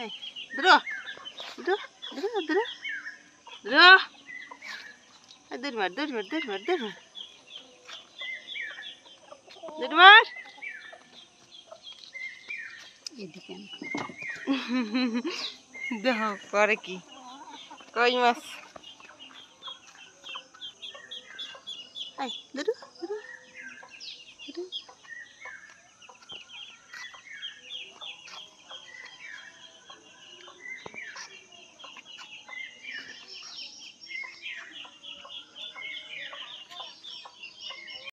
Hey, draw. Draw, draw, draw. Draw. Durmar, durmar, durmar, durmar. Durmar. এদিকে দেখো করে কি কই মাছ আই দুটো